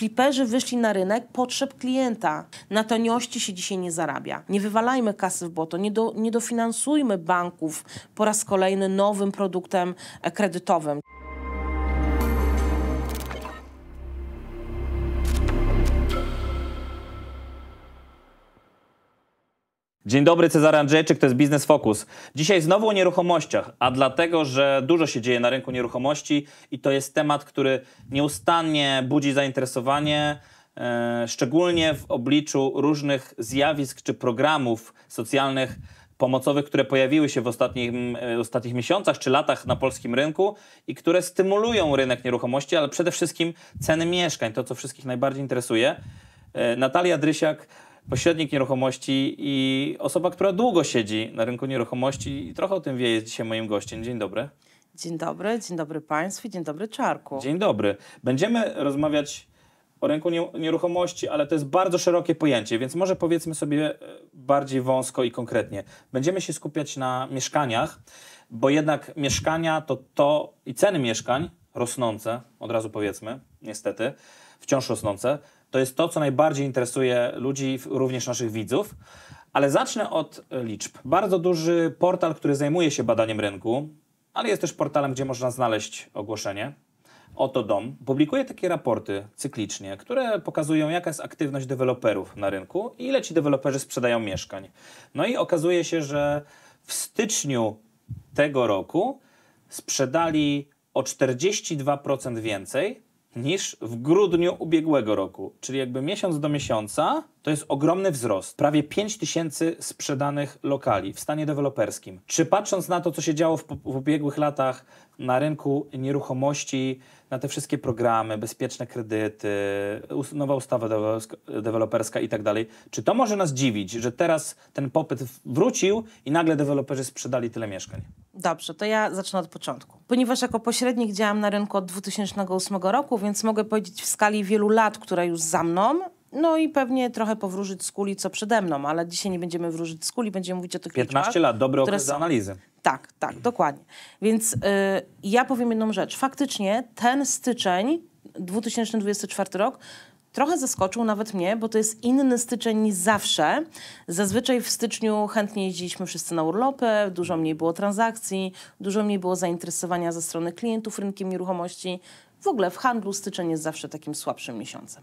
Fliperzy wyszli na rynek potrzeb klienta. Na taniości się dzisiaj nie zarabia. Nie wywalajmy kasy w błoto, nie, do, nie dofinansujmy banków po raz kolejny nowym produktem e, kredytowym. Dzień dobry, Cezary Andrzejczyk, to jest Biznes Focus. Dzisiaj znowu o nieruchomościach, a dlatego, że dużo się dzieje na rynku nieruchomości i to jest temat, który nieustannie budzi zainteresowanie, e, szczególnie w obliczu różnych zjawisk czy programów socjalnych pomocowych, które pojawiły się w ostatnich, e, ostatnich miesiącach czy latach na polskim rynku i które stymulują rynek nieruchomości, ale przede wszystkim ceny mieszkań, to co wszystkich najbardziej interesuje. E, Natalia Drysiak pośrednik nieruchomości i osoba, która długo siedzi na rynku nieruchomości i trochę o tym wie, jest dzisiaj moim gościem. Dzień dobry. Dzień dobry, dzień dobry Państwu, dzień dobry Czarku. Dzień dobry. Będziemy rozmawiać o rynku nieruchomości, ale to jest bardzo szerokie pojęcie, więc może powiedzmy sobie e, bardziej wąsko i konkretnie. Będziemy się skupiać na mieszkaniach, bo jednak mieszkania to to i ceny mieszkań rosnące, od razu powiedzmy, niestety, wciąż rosnące, to jest to, co najbardziej interesuje ludzi, również naszych widzów. Ale zacznę od e, liczb. Bardzo duży portal, który zajmuje się badaniem rynku, ale jest też portalem, gdzie można znaleźć ogłoszenie. Oto Dom publikuje takie raporty cyklicznie, które pokazują, jaka jest aktywność deweloperów na rynku i ile ci deweloperzy sprzedają mieszkań. No i okazuje się, że w styczniu tego roku sprzedali o 42% więcej niż w grudniu ubiegłego roku. Czyli jakby miesiąc do miesiąca to jest ogromny wzrost. Prawie 5 tysięcy sprzedanych lokali w stanie deweloperskim. Czy patrząc na to, co się działo w, w ubiegłych latach na rynku nieruchomości, na te wszystkie programy, bezpieczne kredyty, nowa ustawa deweloperska i tak dalej. Czy to może nas dziwić, że teraz ten popyt wrócił i nagle deweloperzy sprzedali tyle mieszkań? Dobrze, to ja zacznę od początku. Ponieważ jako pośrednik działam na rynku od 2008 roku, więc mogę powiedzieć w skali wielu lat, które już za mną, no i pewnie trochę powróżyć z kuli, co przede mną, ale dzisiaj nie będziemy wróżyć z kuli, będziemy mówić o tych 15 liczbach, lat, dobry okres do analizy. Tak, tak, dokładnie. Więc y, ja powiem jedną rzecz. Faktycznie ten styczeń, 2024 rok, trochę zaskoczył nawet mnie, bo to jest inny styczeń niż zawsze. Zazwyczaj w styczniu chętnie jeździliśmy wszyscy na urlopy, dużo mniej było transakcji, dużo mniej było zainteresowania ze strony klientów rynkiem nieruchomości. W ogóle w handlu styczeń jest zawsze takim słabszym miesiącem.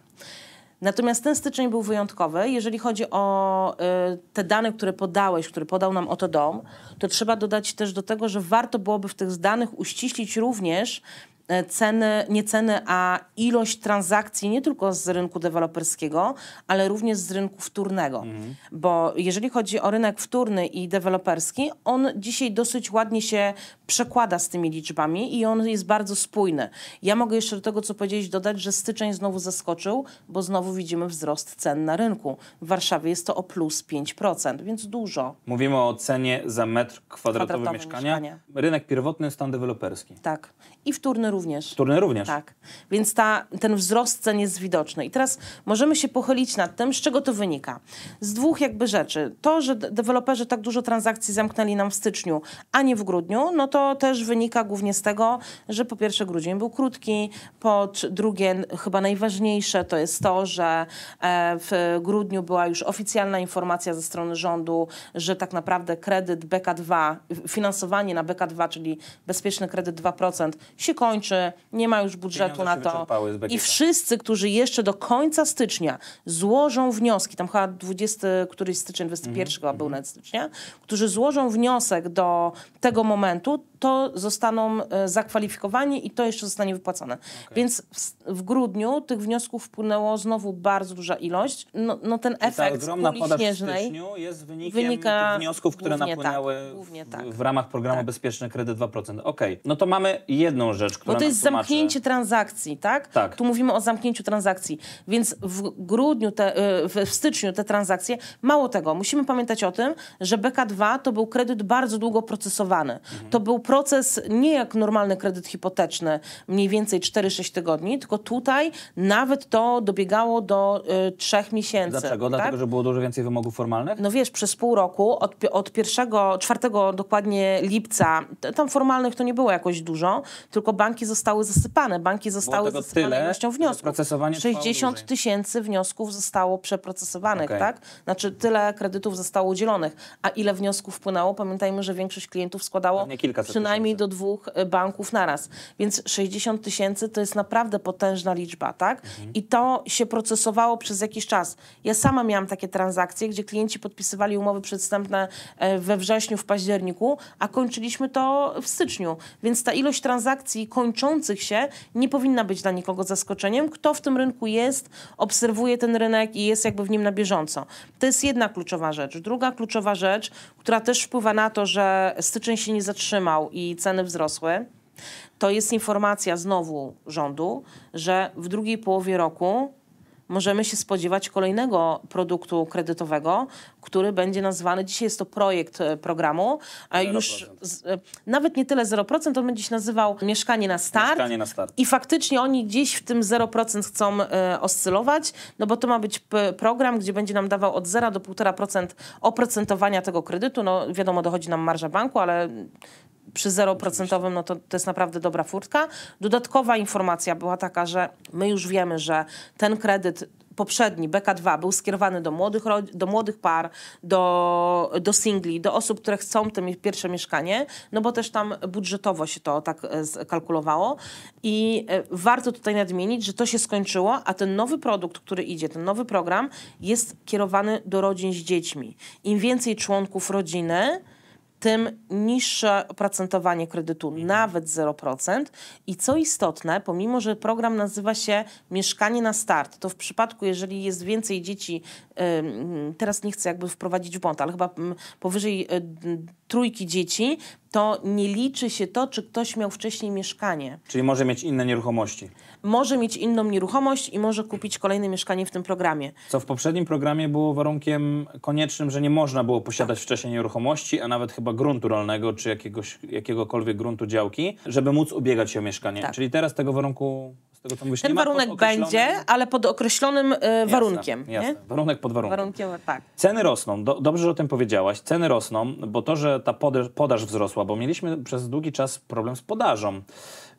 Natomiast ten styczeń był wyjątkowy. Jeżeli chodzi o y, te dane, które podałeś, które podał nam oto dom, to trzeba dodać też do tego, że warto byłoby w tych danych uściślić również E, ceny, nie ceny, a ilość transakcji nie tylko z rynku deweloperskiego, ale również z rynku wtórnego. Mhm. Bo jeżeli chodzi o rynek wtórny i deweloperski, on dzisiaj dosyć ładnie się przekłada z tymi liczbami i on jest bardzo spójny. Ja mogę jeszcze do tego, co powiedzieć, dodać, że styczeń znowu zaskoczył, bo znowu widzimy wzrost cen na rynku. W Warszawie jest to o plus 5%, więc dużo. Mówimy o cenie za metr kwadratowy, kwadratowy mieszkania. Mieszkanie. Rynek pierwotny, stan deweloperski. Tak. I wtórny również. również. Tak. Więc ta, ten wzrost cen jest widoczny. I teraz możemy się pochylić nad tym, z czego to wynika. Z dwóch jakby rzeczy. To, że deweloperzy tak dużo transakcji zamknęli nam w styczniu, a nie w grudniu, no to też wynika głównie z tego, że po pierwsze grudzień był krótki, po drugie chyba najważniejsze to jest to, że e, w grudniu była już oficjalna informacja ze strony rządu, że tak naprawdę kredyt BK2, finansowanie na BK2, czyli bezpieczny kredyt 2% się kończy kończy, nie ma już budżetu na to. I wszyscy, którzy jeszcze do końca stycznia złożą wnioski, tam chyba 20 któryś styczeń, 21 mm -hmm. był mhm. na stycznia, którzy złożą wniosek do tego momentu, to zostaną e, zakwalifikowani i to jeszcze zostanie wypłacone. Okay. Więc w, w, grudniu tych wniosków wpłynęło znowu bardzo duża ilość. No, no ten I efekt ta śnieżnej w jest wynikiem wynika tych wniosków, które tak, napłynęły tak, w, tak. w, ramach programu tak. Bezpieczny Kredyt 2%. Okej, okay. no to mamy jedną rzecz, która Bo to jest tłumaczy... zamknięcie transakcji, tak? tak? Tu mówimy o zamknięciu transakcji. Więc w grudniu, te, e, w styczniu te transakcje, mało tego, musimy pamiętać o tym, że BK2 to był kredyt bardzo długo procesowany. Mhm. To był proces nie jak normalny kredyt hipoteczny, mniej więcej 4-6 tygodni, tylko tutaj nawet to dobiegało do y, 3 miesięcy. Dlaczego? Tak? Dlatego, że było dużo więcej wymogów formalnych? No wiesz, przez pół roku, od, od pierwszego, czwartego dokładnie lipca, tam formalnych to nie było jakoś dużo, tylko banki zostały zasypane. Banki zostały zasypane tyle, ilością wniosków. Procesowanie 60 tysięcy wniosków zostało przeprocesowanych, okay. tak? Znaczy tyle kredytów zostało udzielonych. A ile wniosków wpłynęło? Pamiętajmy, że większość klientów składało Nie kilka przynajmniej do dwóch e, banków naraz. Więc 60 tysięcy to jest naprawdę potężna liczba, tak? Mhm. I to się procesowało przez jakiś czas. Ja sama miałam takie transakcje, gdzie klienci podpisywali umowy przedstępne e, we wrześniu, w październiku, a kończyliśmy to w styczniu. Więc ta ilość transakcji kończących się nie powinna być dla nikogo zaskoczeniem. Kto w tym rynku jest, obserwuje ten rynek i jest jakby w nim na bieżąco. To jest jedna kluczowa rzecz. Druga kluczowa rzecz, która też wpływa na to, że styczeń się nie zatrzymał, i ceny wzrosły, to jest informacja znowu rządu, że w drugiej połowie roku możemy się spodziewać kolejnego produktu kredytowego, który będzie nazwany, dzisiaj jest to projekt e, programu, a już z, e, nawet nie tyle 0%, on będzie się nazywał Mieszkanie na start. Mieszkanie na start. I faktycznie oni gdzieś w tym 0% chcą e, oscylować, no bo to ma być program, gdzie będzie nam dawał od 0 do 1,5% oprocentowania tego kredytu. No wiadomo, dochodzi nam marża banku, ale przy 0% no to, to jest naprawdę dobra furtka. Dodatkowa informacja była taka, że my już wiemy, że ten kredyt poprzedni, BK2, był skierowany do młodych, do młodych par, do, do singli, do osób, które chcą te pierwsze mieszkanie, no bo też tam budżetowo się to tak e, skalkulowało. I e, warto tutaj nadmienić, że to się skończyło, a ten nowy produkt, który idzie, ten nowy program jest kierowany do rodzin z dziećmi. Im więcej członków rodziny, tym niższe oprocentowanie kredytu, mhm. nawet 0%. I co istotne, pomimo że program nazywa się Mieszkanie na Start, to w przypadku, jeżeli jest więcej dzieci, teraz nie chcę jakby wprowadzić w błąd, ale chyba powyżej e, trójki dzieci, to nie liczy się to, czy ktoś miał wcześniej mieszkanie. Czyli może mieć inne nieruchomości może mieć inną nieruchomość i może kupić kolejne mieszkanie w tym programie. Co w poprzednim programie było warunkiem koniecznym, że nie można było posiadać wcześniej nieruchomości, a nawet chyba gruntu rolnego czy jakiegoś, jakiegokolwiek gruntu działki, żeby móc ubiegać się o mieszkanie. Tak. Czyli teraz tego warunku tego, mówisz, Ten warunek będzie, ale pod określonym y, jasne, warunkiem. Jasne. Warunek pod warunkiem. warunkiem tak. Ceny rosną. Do, dobrze, że o tym powiedziałaś. Ceny rosną, bo to, że ta podaż wzrosła, bo mieliśmy przez długi czas problem z podażą.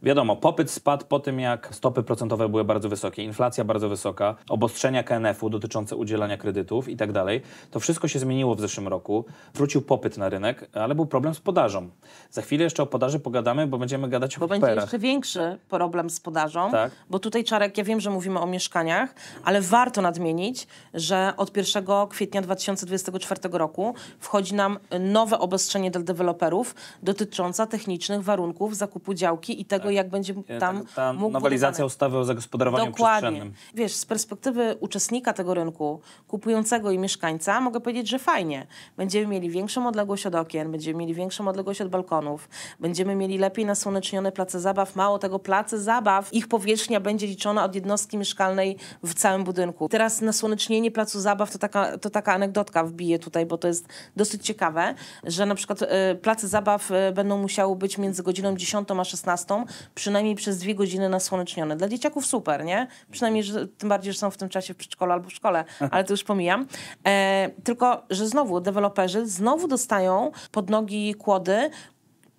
Wiadomo, popyt spadł po tym, jak stopy procentowe były bardzo wysokie, inflacja bardzo wysoka, obostrzenia KNF-u dotyczące udzielania kredytów i tak dalej. To wszystko się zmieniło w zeszłym roku. Wrócił popyt na rynek, ale był problem z podażą. Za chwilę jeszcze o podaży pogadamy, bo będziemy gadać o bo kuperach. Bo będzie jeszcze większy problem z podażą, tak? bo tutaj Czarek, ja wiem, że mówimy o mieszkaniach, ale warto nadmienić, że od 1 kwietnia 2024 roku wchodzi nam nowe obostrzenie dla deweloperów dotyczące technicznych warunków zakupu działki i tego, tego, jak będzie tam ta, ta mógł nowelizacja budowany. ustawy o zagospodarowaniu Dokładnie. przestrzennym. Wiesz, z perspektywy uczestnika tego rynku, kupującego i mieszkańca, mogę powiedzieć, że fajnie. Będziemy mieli większą odległość od okien, będziemy mieli większą odległość od balkonów, będziemy mieli lepiej nasłonecznione place zabaw. Mało tego, place zabaw, ich powierzchnia będzie liczona od jednostki mieszkalnej w całym budynku. Teraz nasłonecznienie placu zabaw to taka, to taka anegdotka wbije tutaj, bo to jest dosyć ciekawe, że na przykład y, place zabaw y, będą musiały być między godziną 10 a 16, przynajmniej przez dwie godziny nasłonecznione. Dla dzieciaków super, nie? Przynajmniej, że, tym bardziej, że są w tym czasie w przedszkolu albo w szkole, ale to już pomijam. E, tylko, że znowu deweloperzy znowu dostają pod nogi kłody,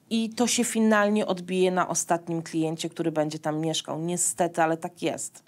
i to się finalnie odbije na ostatnim kliencie, który będzie tam mieszkał. Niestety, ale tak jest.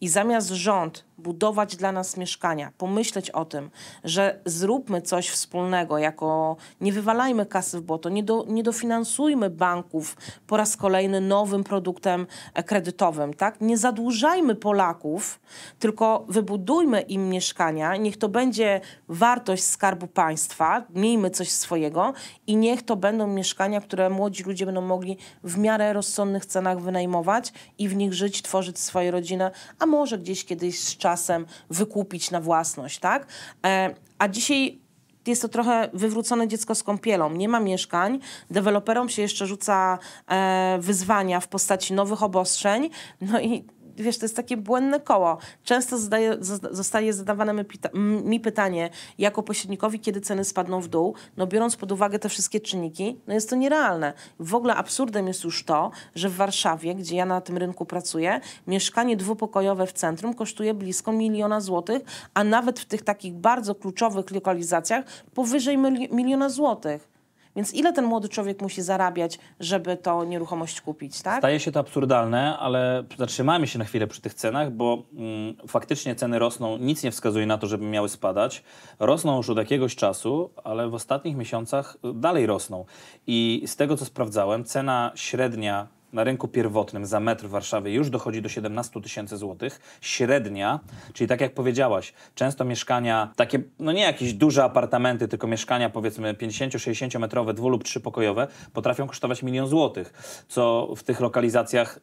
I zamiast rząd budować dla nas mieszkania, pomyśleć o tym, że zróbmy coś wspólnego, jako nie wywalajmy kasy w błoto, nie, do, nie dofinansujmy banków po raz kolejny nowym produktem e, kredytowym, tak? Nie zadłużajmy Polaków, tylko wybudujmy im mieszkania, niech to będzie wartość skarbu państwa, miejmy coś swojego i niech to będą mieszkania, które które młodzi ludzie będą mogli w miarę rozsądnych cenach wynajmować i w nich żyć, tworzyć swoje rodziny, a może gdzieś kiedyś z czasem wykupić na własność, tak? E, a dzisiaj jest to trochę wywrócone dziecko z kąpielą. Nie ma mieszkań, deweloperom się jeszcze rzuca e, wyzwania w postaci nowych obostrzeń, no i wiesz, to jest takie błędne koło. Często zadaje, zostaje zadawane mi, pyta mi pytanie, jako pośrednikowi, kiedy ceny spadną w dół, no biorąc pod uwagę te wszystkie czynniki, no jest to nierealne. W ogóle absurdem jest już to, że w Warszawie, gdzie ja na tym rynku pracuję, mieszkanie dwupokojowe w centrum kosztuje blisko miliona złotych, a nawet w tych takich bardzo kluczowych lokalizacjach powyżej miliona złotych. Więc ile ten młody człowiek musi zarabiać, żeby to nieruchomość kupić, tak? Staje się to absurdalne, ale zatrzymamy się na chwilę przy tych cenach, bo mm, faktycznie ceny rosną, nic nie wskazuje na to, żeby miały spadać. Rosną już od jakiegoś czasu, ale w ostatnich miesiącach dalej rosną. I z tego, co sprawdzałem, cena średnia na rynku pierwotnym za metr w Warszawy już dochodzi do 17 tysięcy złotych. Średnia, czyli tak jak powiedziałaś, często mieszkania, takie, no nie jakieś duże apartamenty, tylko mieszkania powiedzmy 50-60 metrowe, dwu lub trzy pokojowe potrafią kosztować milion złotych, co w tych lokalizacjach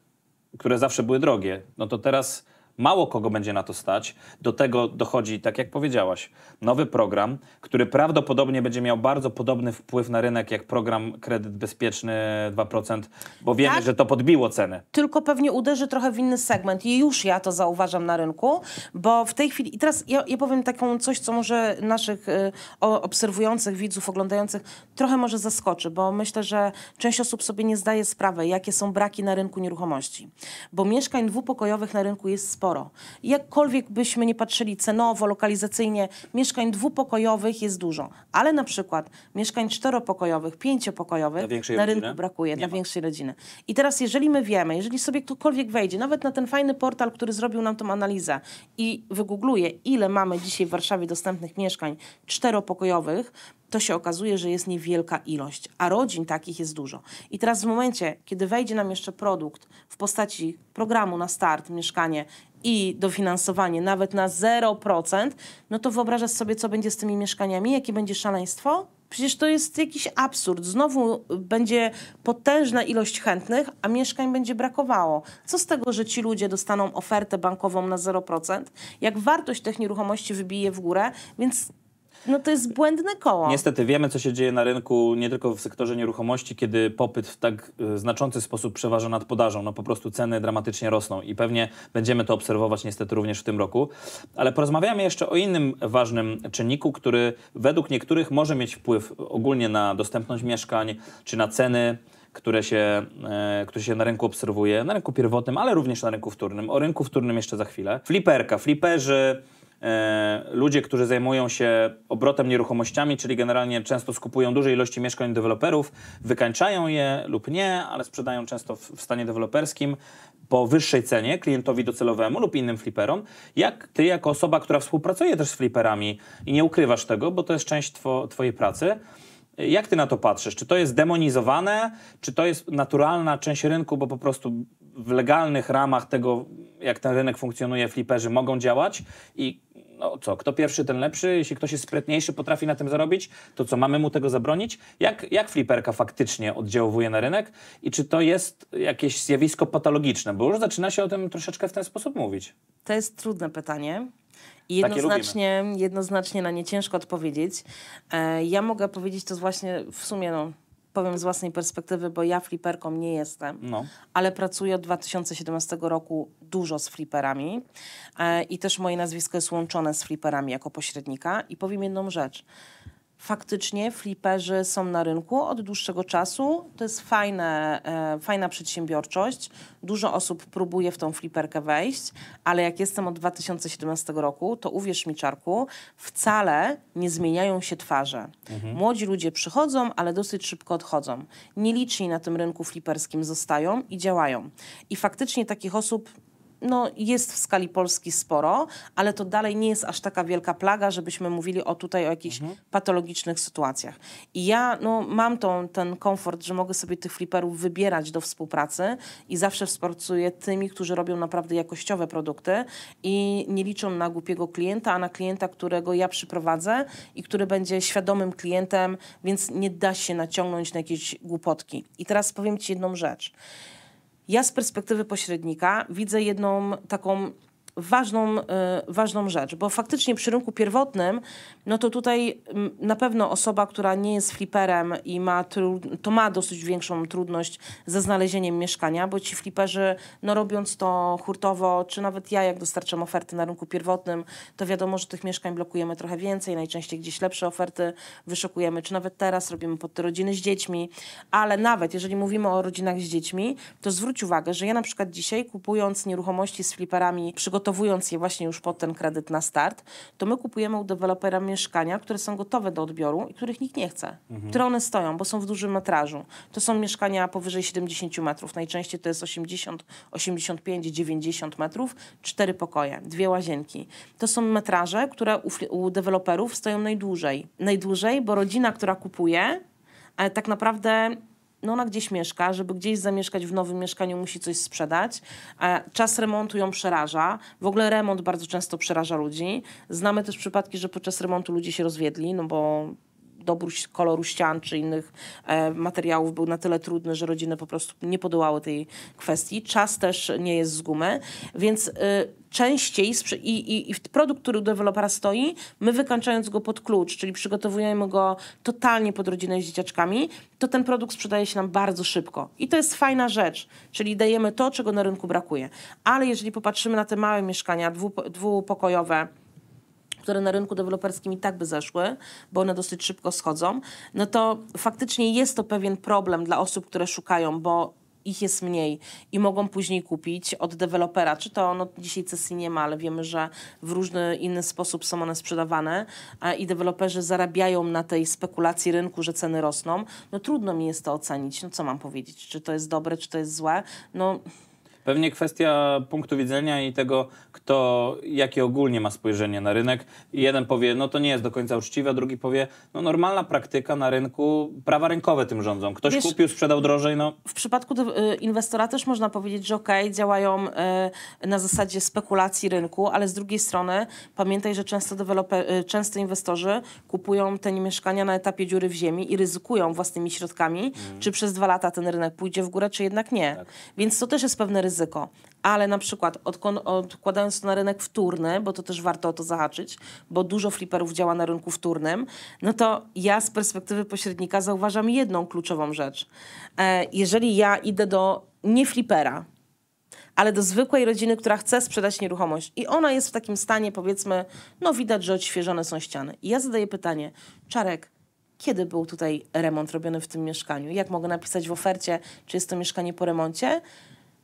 które zawsze były drogie. No to teraz Mało kogo będzie na to stać. Do tego dochodzi, tak jak powiedziałaś, nowy program, który prawdopodobnie będzie miał bardzo podobny wpływ na rynek jak program kredyt bezpieczny 2%, bo wiemy, tak, że to podbiło ceny. Tylko pewnie uderzy trochę w inny segment i już ja to zauważam na rynku, bo w tej chwili, i teraz ja, ja powiem taką coś, co może naszych y, obserwujących widzów, oglądających trochę może zaskoczy, bo myślę, że część osób sobie nie zdaje sprawy, jakie są braki na rynku nieruchomości, bo mieszkań dwupokojowych na rynku jest sporo sporo. Jakkolwiek byśmy nie patrzyli cenowo, lokalizacyjnie, mieszkań dwupokojowych jest dużo, ale na przykład mieszkań czteropokojowych, pięciopokojowych na, na rynku brakuje nie dla ma. większej rodziny. I teraz jeżeli my wiemy, jeżeli sobie ktokolwiek wejdzie, nawet na ten fajny portal, który zrobił nam tą analizę i wygoogluje, ile mamy dzisiaj w Warszawie dostępnych mieszkań czteropokojowych, to się okazuje, że jest niewielka ilość, a rodzin takich jest dużo. I teraz w momencie, kiedy wejdzie nam jeszcze produkt w postaci programu na start, mieszkanie i dofinansowanie nawet na 0%, no to wyobrażasz sobie, co będzie z tymi mieszkaniami, jakie będzie szaleństwo? Przecież to jest jakiś absurd. Znowu będzie potężna ilość chętnych, a mieszkań będzie brakowało. Co z tego, że ci ludzie dostaną ofertę bankową na 0%, jak wartość tych nieruchomości wybije w górę, więc no to jest błędne koło. Niestety wiemy, co się dzieje na rynku, nie tylko w sektorze nieruchomości, kiedy popyt w tak e, znaczący sposób przeważa nad podażą. No po prostu ceny dramatycznie rosną i pewnie będziemy to obserwować niestety również w tym roku. Ale porozmawiamy jeszcze o innym ważnym czynniku, który według niektórych może mieć wpływ ogólnie na dostępność mieszkań czy na ceny które się, e, które się na rynku obserwuje, na rynku pierwotnym, ale również na rynku wtórnym. O rynku wtórnym jeszcze za chwilę. Fliperka, fliperzy, E, ludzie, którzy zajmują się obrotem nieruchomościami, czyli generalnie często skupują duże ilości mieszkań deweloperów, wykańczają je lub nie, ale sprzedają często w stanie deweloperskim po wyższej cenie klientowi docelowemu lub innym fliperom. Jak ty, jako osoba, która współpracuje też z fliperami i nie ukrywasz tego, bo to jest część two, twojej pracy, jak ty na to patrzysz? Czy to jest demonizowane, czy to jest naturalna część rynku, bo po prostu w legalnych ramach tego, jak ten rynek funkcjonuje, fliperzy mogą działać i no co, kto pierwszy, ten lepszy. Jeśli ktoś jest sprytniejszy, potrafi na tym zarobić, to co, mamy mu tego zabronić? Jak, jak fliperka faktycznie oddziałuje na rynek i czy to jest jakieś zjawisko patologiczne? Bo już zaczyna się o tym troszeczkę w ten sposób mówić. To jest trudne pytanie. I jednoznacznie, jednoznacznie na nie ciężko odpowiedzieć. E, ja mogę powiedzieć to właśnie w sumie no, powiem z własnej perspektywy, bo ja fliperką nie jestem, no. ale pracuję od 2017 roku dużo z fliperami e, i też moje nazwisko jest łączone z fliperami jako pośrednika i powiem jedną rzecz – faktycznie fliperzy są na rynku od dłuższego czasu. To jest fajne, e, fajna przedsiębiorczość. Dużo osób próbuje w tą fliperkę wejść, ale jak jestem od 2017 roku, to uwierz mi, Czarku, wcale nie zmieniają się twarze. Mhm. Młodzi ludzie przychodzą, ale dosyć szybko odchodzą. Nieliczni na tym rynku fliperskim zostają i działają. I faktycznie takich osób no, jest w skali Polski sporo, ale to dalej nie jest aż taka wielka plaga, żebyśmy mówili o tutaj o jakichś mhm. patologicznych sytuacjach. I ja no, mam tą, ten komfort, że mogę sobie tych fliperów wybierać do współpracy i zawsze współpracuję tymi, którzy robią naprawdę jakościowe produkty i nie liczą na głupiego klienta, a na klienta, którego ja przyprowadzę i który będzie świadomym klientem, więc nie da się naciągnąć na jakieś głupotki. I teraz powiem Ci jedną rzecz. Ja z perspektywy pośrednika widzę jedną taką ważną, e, ważną rzecz, bo faktycznie przy rynku pierwotnym, no to tutaj na pewno osoba, która nie jest fliperem i ma, to ma dosyć większą trudność ze znalezieniem mieszkania, bo ci fliperzy, no robiąc to hurtowo, czy nawet ja, jak dostarczam oferty na rynku pierwotnym, to wiadomo, że tych mieszkań blokujemy trochę więcej, najczęściej gdzieś lepsze oferty wyszukujemy, czy nawet teraz robimy pod te rodziny z dziećmi, ale nawet jeżeli mówimy o rodzinach z dziećmi, to zwróć uwagę, że ja na przykład dzisiaj kupując nieruchomości z fliperami, przygotowuję przygotowując je właśnie już pod ten kredyt na start, to my kupujemy u dewelopera mieszkania, które są gotowe do odbioru i których nikt nie chce, mhm. które one stoją, bo są w dużym metrażu. To są mieszkania powyżej 70 metrów, najczęściej to jest 80, 85, 90 metrów, cztery pokoje, dwie łazienki. To są metraże, które u, u deweloperów stoją najdłużej. Najdłużej, bo rodzina, która kupuje, e, tak naprawdę no ona gdzieś mieszka, żeby gdzieś zamieszkać w nowym mieszkaniu, musi coś sprzedać. Czas remontu ją przeraża. W ogóle remont bardzo często przeraża ludzi. Znamy też przypadki, że podczas remontu ludzie się rozwiedli, no bo dobór koloru ścian czy innych e, materiałów był na tyle trudny, że rodziny po prostu nie podołały tej kwestii. Czas też nie jest z gumy, więc y, częściej i, i, i produkt, który u dewelopera stoi, my wykańczając go pod klucz, czyli przygotowujemy go totalnie pod rodzinę z dzieciaczkami, to ten produkt sprzedaje się nam bardzo szybko. I to jest fajna rzecz, czyli dajemy to, czego na rynku brakuje. Ale jeżeli popatrzymy na te małe mieszkania, dwu, dwupokojowe, które na rynku deweloperskim i tak by zeszły, bo one dosyć szybko schodzą, no to faktycznie jest to pewien problem dla osób, które szukają, bo ich jest mniej i mogą później kupić od dewelopera. Czy to no, dzisiaj cesji nie ma, ale wiemy, że w różny inny sposób są one sprzedawane a, i deweloperzy zarabiają na tej spekulacji rynku, że ceny rosną. No trudno mi jest to ocenić. No co mam powiedzieć? Czy to jest dobre, czy to jest złe? No Pewnie kwestia punktu widzenia i tego, kto, jakie ogólnie ma spojrzenie na rynek. Jeden powie, no to nie jest do końca uczciwe, a drugi powie, no normalna praktyka na rynku, prawa rynkowe tym rządzą. Ktoś Wiesz, kupił, sprzedał drożej, no. W przypadku y, inwestora też można powiedzieć, że okej, okay, działają y, na zasadzie spekulacji rynku, ale z drugiej strony pamiętaj, że często, y, często inwestorzy kupują te mieszkania na etapie dziury w ziemi i ryzykują własnymi środkami, mm. czy przez dwa lata ten rynek pójdzie w górę, czy jednak nie. Tak. Więc to też jest pewne ryzyko ryzyko, ale na przykład odkładając to na rynek wtórny, bo to też warto o to zahaczyć, bo dużo fliperów działa na rynku wtórnym, no to ja z perspektywy pośrednika zauważam jedną kluczową rzecz. E, jeżeli ja idę do nie flipera, ale do zwykłej rodziny, która chce sprzedać nieruchomość i ona jest w takim stanie, powiedzmy, no widać, że odświeżone są ściany. I ja zadaję pytanie, Czarek, kiedy był tutaj remont robiony w tym mieszkaniu? Jak mogę napisać w ofercie, czy jest to mieszkanie po remoncie?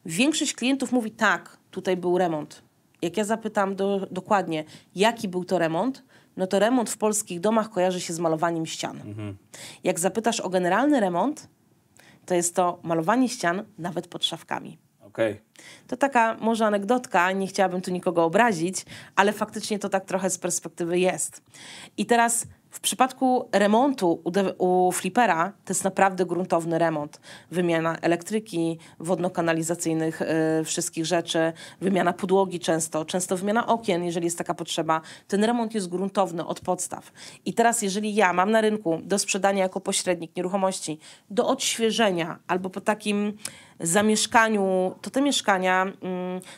Większość klientów mówi tak, tutaj był remont. Jak ja zapytam do, dokładnie, jaki był to remont, no to remont w polskich domach kojarzy się z malowaniem ścian. Mhm. Jak zapytasz o generalny remont, to jest to malowanie ścian nawet pod szafkami. Okay. To taka może anegdotka, nie chciałabym tu nikogo obrazić, ale faktycznie to tak trochę z perspektywy jest. I teraz w przypadku remontu u, de, u flipera to jest naprawdę gruntowny remont. Wymiana elektryki, wodno-kanalizacyjnych, y, wszystkich rzeczy, wymiana podłogi często, często wymiana okien, jeżeli jest taka potrzeba. Ten remont jest gruntowny od podstaw. I teraz, jeżeli ja mam na rynku do sprzedania jako pośrednik nieruchomości, do odświeżenia albo po takim zamieszkaniu, to te mieszkania, mm,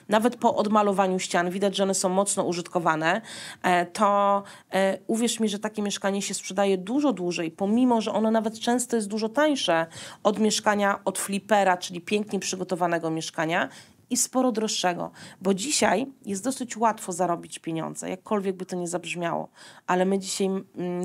nawet po odmalowaniu ścian, widać, że one są mocno użytkowane, e, to e, uwierz mi, że takie mieszkanie się sprzedaje dużo dłużej, pomimo, że ono nawet często jest dużo tańsze od mieszkania, od flipera, czyli pięknie przygotowanego mieszkania i sporo droższego, bo dzisiaj jest dosyć łatwo zarobić pieniądze, jakkolwiek by to nie zabrzmiało, ale my dzisiaj,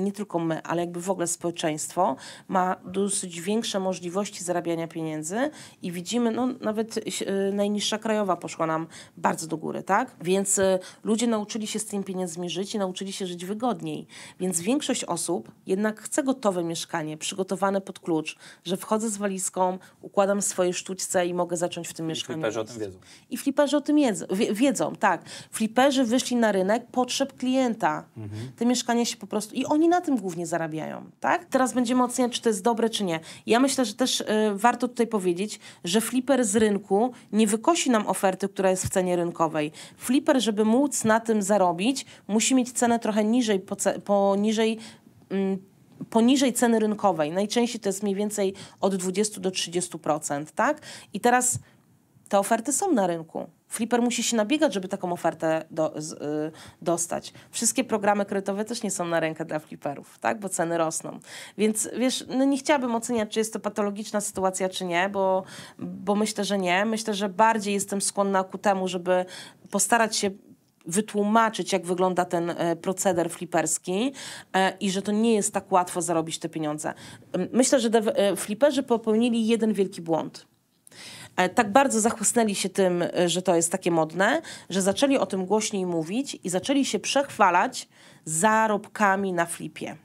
nie tylko my, ale jakby w ogóle społeczeństwo ma dosyć większe możliwości zarabiania pieniędzy i widzimy, no nawet e, najniższa krajowa poszła nam bardzo do góry, tak? Więc e, ludzie nauczyli się z tym pieniędzmi żyć i nauczyli się żyć wygodniej, więc większość osób jednak chce gotowe mieszkanie, przygotowane pod klucz, że wchodzę z walizką, układam swoje sztućce i mogę zacząć w tym mieszkaniu. Twoi o tym wiedzą wiedzą. I fliperzy o tym jedzą, wiedzą, tak. Fliperzy wyszli na rynek potrzeb klienta. Mhm. Te mieszkania się po prostu... I oni na tym głównie zarabiają, tak? Teraz będziemy oceniać, czy to jest dobre, czy nie. Ja myślę, że też y, warto tutaj powiedzieć, że fliper z rynku nie wykosi nam oferty, która jest w cenie rynkowej. Fliper, żeby móc na tym zarobić, musi mieć cenę trochę niżej, po poniżej... Mm, poniżej ceny rynkowej. Najczęściej to jest mniej więcej od 20 do 30%, tak? I teraz te oferty są na rynku. Flipper musi się nabiegać, żeby taką ofertę do, z, y, dostać. Wszystkie programy kredytowe też nie są na rękę dla flipperów, tak? bo ceny rosną. Więc wiesz, no nie chciałabym oceniać, czy jest to patologiczna sytuacja, czy nie, bo, bo myślę, że nie. Myślę, że bardziej jestem skłonna ku temu, żeby postarać się wytłumaczyć, jak wygląda ten e, proceder fliperski e, i że to nie jest tak łatwo zarobić te pieniądze. Myślę, że de, e, fliperzy popełnili jeden wielki błąd E, tak bardzo zachłysnęli się tym, e, że to jest takie modne, że zaczęli o tym głośniej mówić i zaczęli się przechwalać zarobkami na flipie.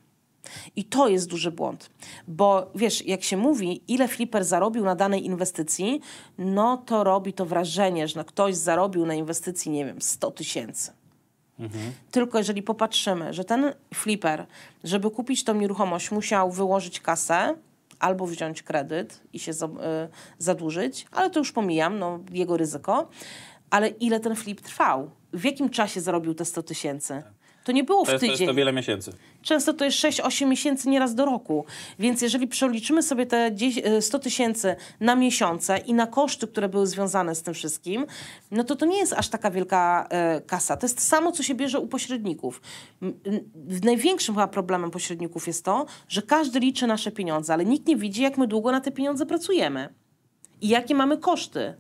I to jest duży błąd, bo wiesz, jak się mówi, ile flipper zarobił na danej inwestycji, no to robi to wrażenie, że no ktoś zarobił na inwestycji, nie wiem, 100 tysięcy. Mhm. Tylko jeżeli popatrzymy, że ten flipper, żeby kupić tą nieruchomość, musiał wyłożyć kasę, albo wziąć kredyt i się y, zadłużyć, ale to już pomijam, no, jego ryzyko. Ale ile ten flip trwał? W jakim czasie zarobił te 100 tysięcy? Tak. To nie było w tydzień. To wiele miesięcy. Często to jest 6-8 miesięcy, nieraz do roku. Więc jeżeli przeliczymy sobie te 100 e, tysięcy na miesiące i na koszty, które były związane z tym wszystkim, no to to nie jest aż taka wielka e, kasa. To jest to samo, co się bierze u pośredników. Największym chyba problemem pośredników jest to, że każdy liczy nasze pieniądze, ale nikt nie widzi, jak my długo na te pieniądze pracujemy i jakie mamy koszty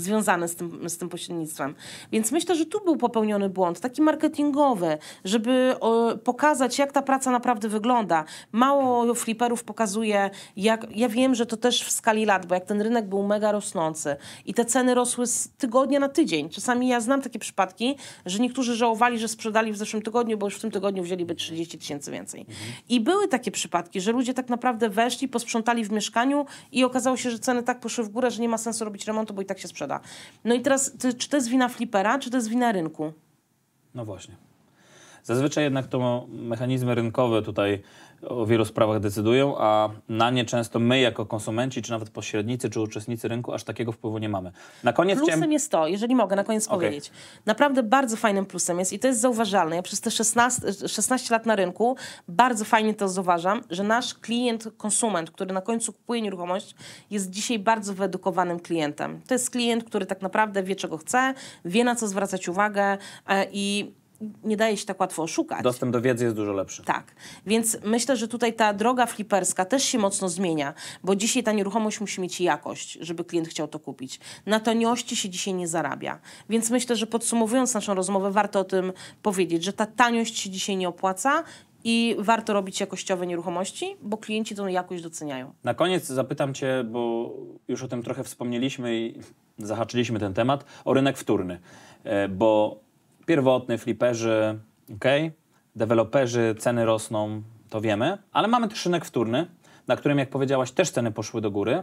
związane z tym, z tym pośrednictwem. Więc myślę, że tu był popełniony błąd, taki marketingowy, żeby o, pokazać, jak ta praca naprawdę wygląda. Mało fliperów pokazuje, jak. Ja wiem, że to też w skali lat, bo jak ten rynek był mega rosnący i te ceny rosły z tygodnia na tydzień. Czasami ja znam takie przypadki, że niektórzy żałowali, że sprzedali w zeszłym tygodniu, bo już w tym tygodniu wzięliby 30 tysięcy więcej. Mhm. I były takie przypadki, że ludzie tak naprawdę weszli, posprzątali w mieszkaniu i okazało się, że ceny tak poszły w górę, że nie ma sensu robić remontu, bo i tak się sprzeda sprzeda. No i teraz, czy to jest wina flipera, czy to jest wina rynku? No właśnie. Zazwyczaj jednak to mechanizmy rynkowe tutaj o wielu sprawach decydują, a na nie często my jako konsumenci, czy nawet pośrednicy, czy uczestnicy rynku aż takiego wpływu nie mamy. Na koniec plusem chciałem... jest to, jeżeli mogę na koniec okay. powiedzieć, naprawdę bardzo fajnym plusem jest i to jest zauważalne, ja przez te 16, 16 lat na rynku bardzo fajnie to zauważam, że nasz klient, konsument, który na końcu kupuje nieruchomość, jest dzisiaj bardzo wyedukowanym klientem. To jest klient, który tak naprawdę wie, czego chce, wie, na co zwracać uwagę e, i nie daje się tak łatwo oszukać. Dostęp do wiedzy jest dużo lepszy. Tak. Więc myślę, że tutaj ta droga fliperska też się mocno zmienia, bo dzisiaj ta nieruchomość musi mieć jakość, żeby klient chciał to kupić. Na taniości się dzisiaj nie zarabia. Więc myślę, że podsumowując naszą rozmowę, warto o tym powiedzieć, że ta taniość się dzisiaj nie opłaca i warto robić jakościowe nieruchomości, bo klienci tą jakość doceniają. Na koniec zapytam Cię, bo już o tym trochę wspomnieliśmy i zahaczyliśmy ten temat, o rynek wtórny, e, bo pierwotny, fliperzy, ok, deweloperzy, ceny rosną, to wiemy, ale mamy też rynek wtórny, na którym, jak powiedziałaś, też ceny poszły do góry.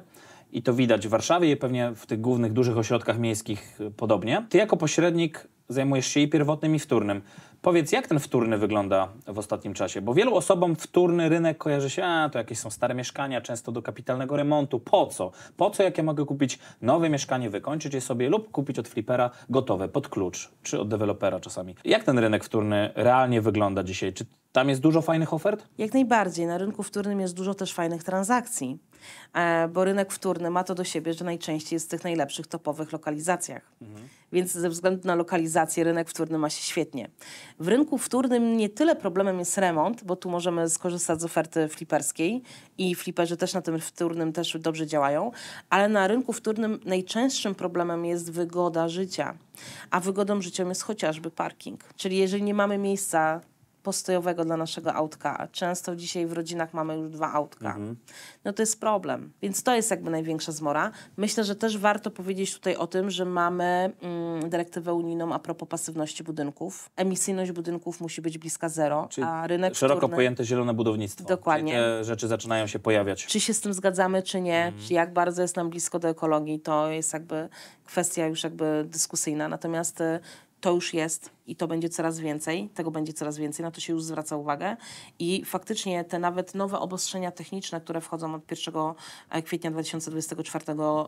I to widać w Warszawie i pewnie w tych głównych, dużych ośrodkach miejskich podobnie. Ty jako pośrednik zajmujesz się i pierwotnym, i wtórnym. Powiedz, jak ten wtórny wygląda w ostatnim czasie? Bo wielu osobom wtórny rynek kojarzy się, a to jakieś są stare mieszkania, często do kapitalnego remontu. Po co? Po co, jak ja mogę kupić nowe mieszkanie, wykończyć je sobie lub kupić od flipera gotowe, pod klucz, czy od dewelopera czasami. Jak ten rynek wtórny realnie wygląda dzisiaj? Czy tam jest dużo fajnych ofert? Jak najbardziej. Na rynku wtórnym jest dużo też fajnych transakcji. E, bo rynek wtórny ma to do siebie, że najczęściej jest w tych najlepszych topowych lokalizacjach. Mhm. Więc ze względu na lokalizację rynek wtórny ma się świetnie. W rynku wtórnym nie tyle problemem jest remont, bo tu możemy skorzystać z oferty fliperskiej i fliperzy też na tym wtórnym też dobrze działają, ale na rynku wtórnym najczęstszym problemem jest wygoda życia. A wygodą życia jest chociażby parking. Czyli jeżeli nie mamy miejsca postojowego dla naszego autka, a często dzisiaj w rodzinach mamy już dwa autka. Mhm. No to jest problem. Więc to jest jakby największa zmora. Myślę, że też warto powiedzieć tutaj o tym, że mamy mm, dyrektywę unijną a propos pasywności budynków. Emisyjność budynków musi być bliska zero, Czyli a rynek szeroko wtórny... pojęte zielone budownictwo. Dokładnie. Czyli te rzeczy zaczynają się pojawiać. Czy się z tym zgadzamy, czy nie, mhm. czy jak bardzo jest nam blisko do ekologii, to jest jakby kwestia już jakby dyskusyjna. Natomiast y, to już jest i to będzie coraz więcej, tego będzie coraz więcej, na to się już zwraca uwagę i faktycznie te nawet nowe obostrzenia techniczne, które wchodzą od 1 e, kwietnia 2024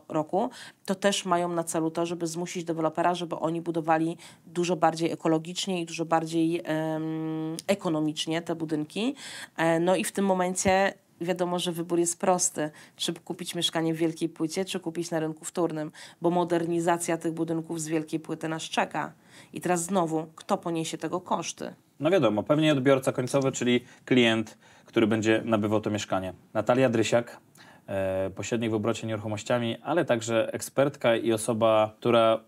roku, to też mają na celu to, żeby zmusić dewelopera, żeby oni budowali dużo bardziej ekologicznie i dużo bardziej um, ekonomicznie te budynki. E, no i w tym momencie wiadomo, że wybór jest prosty, czy kupić mieszkanie w wielkiej płycie, czy kupić na rynku wtórnym, bo modernizacja tych budynków z wielkiej płyty nas czeka. I teraz znowu, kto poniesie tego koszty? No wiadomo, pewnie odbiorca końcowy, czyli klient, który będzie nabywał to mieszkanie. Natalia Drysiak, e, pośrednik w obrocie nieruchomościami, ale także ekspertka i osoba, która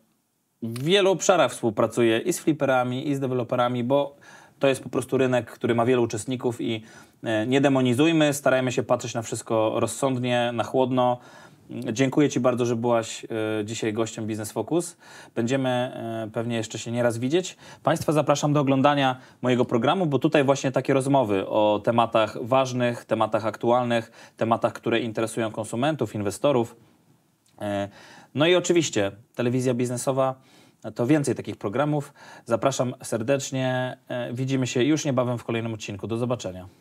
w wielu obszarach współpracuje i z fliperami, i z deweloperami, bo to jest po prostu rynek, który ma wielu uczestników i e, nie demonizujmy, starajmy się patrzeć na wszystko rozsądnie, na chłodno. Dziękuję Ci bardzo, że byłaś e, dzisiaj gościem Business Focus. Będziemy e, pewnie jeszcze się nieraz widzieć. Państwa zapraszam do oglądania mojego programu, bo tutaj właśnie takie rozmowy o tematach ważnych, tematach aktualnych, tematach, które interesują konsumentów, inwestorów. No i oczywiście telewizja biznesowa to więcej takich programów. Zapraszam serdecznie. E, widzimy się już niebawem w kolejnym odcinku. Do zobaczenia.